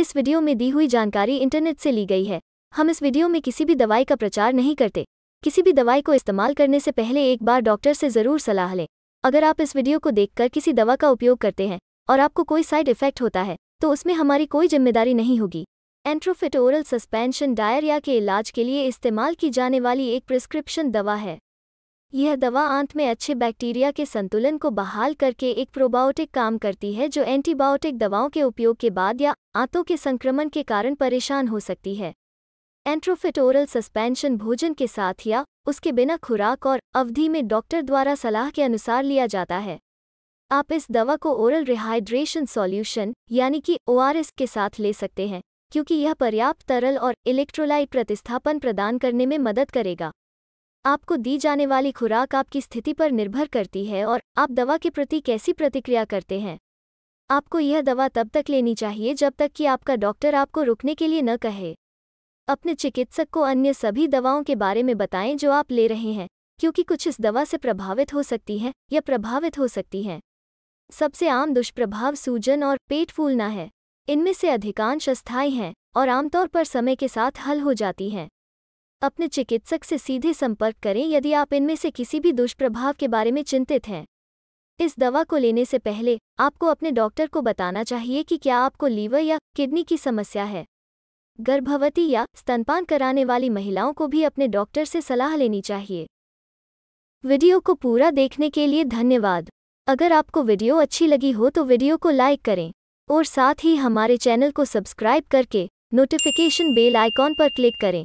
इस वीडियो में दी हुई जानकारी इंटरनेट से ली गई है हम इस वीडियो में किसी भी दवाई का प्रचार नहीं करते किसी भी दवाई को इस्तेमाल करने से पहले एक बार डॉक्टर से ज़रूर सलाह लें अगर आप इस वीडियो को देखकर किसी दवा का उपयोग करते हैं और आपको कोई साइड इफेक्ट होता है तो उसमें हमारी कोई जिम्मेदारी नहीं होगी एंट्रोफिटोरल सस्पेंशन डायरिया के इलाज के लिए इस्तेमाल की जाने वाली एक प्रिस्क्रिप्शन दवा है यह दवा आंत में अच्छे बैक्टीरिया के संतुलन को बहाल करके एक प्रोबायोटिक काम करती है जो एंटीबायोटिक दवाओं के उपयोग के बाद या आंतों के संक्रमण के कारण परेशान हो सकती है एंट्रोफिटोरल सस्पेंशन भोजन के साथ या उसके बिना खुराक और अवधि में डॉक्टर द्वारा सलाह के अनुसार लिया जाता है आप इस दवा को ओरल रिहाइड्रेशन सॉल्यूशन यानी कि ओआरएस के साथ ले सकते हैं क्योंकि यह पर्याप्त तरल और इलेक्ट्रोलाइट प्रतिस्थापन प्रदान करने में मदद करेगा आपको दी जाने वाली खुराक आपकी स्थिति पर निर्भर करती है और आप दवा के प्रति कैसी प्रतिक्रिया करते हैं आपको यह दवा तब तक लेनी चाहिए जब तक कि आपका डॉक्टर आपको रुकने के लिए न कहे अपने चिकित्सक को अन्य सभी दवाओं के बारे में बताएं जो आप ले रहे हैं क्योंकि कुछ इस दवा से प्रभावित हो सकती हैं या प्रभावित हो सकती हैं सबसे आम दुष्प्रभाव सूजन और पेट फूलना है इनमें से अधिकांश अस्थायी हैं और आमतौर पर समय के साथ हल हो जाती हैं अपने चिकित्सक से सीधे संपर्क करें यदि आप इनमें से किसी भी दुष्प्रभाव के बारे में चिंतित हैं इस दवा को लेने से पहले आपको अपने डॉक्टर को बताना चाहिए कि क्या आपको लीवर या किडनी की समस्या है गर्भवती या स्तनपान कराने वाली महिलाओं को भी अपने डॉक्टर से सलाह लेनी चाहिए वीडियो को पूरा देखने के लिए धन्यवाद अगर आपको वीडियो अच्छी लगी हो तो वीडियो को लाइक करें और साथ ही हमारे चैनल को सब्सक्राइब करके नोटिफिकेशन बेल आइकॉन पर क्लिक करें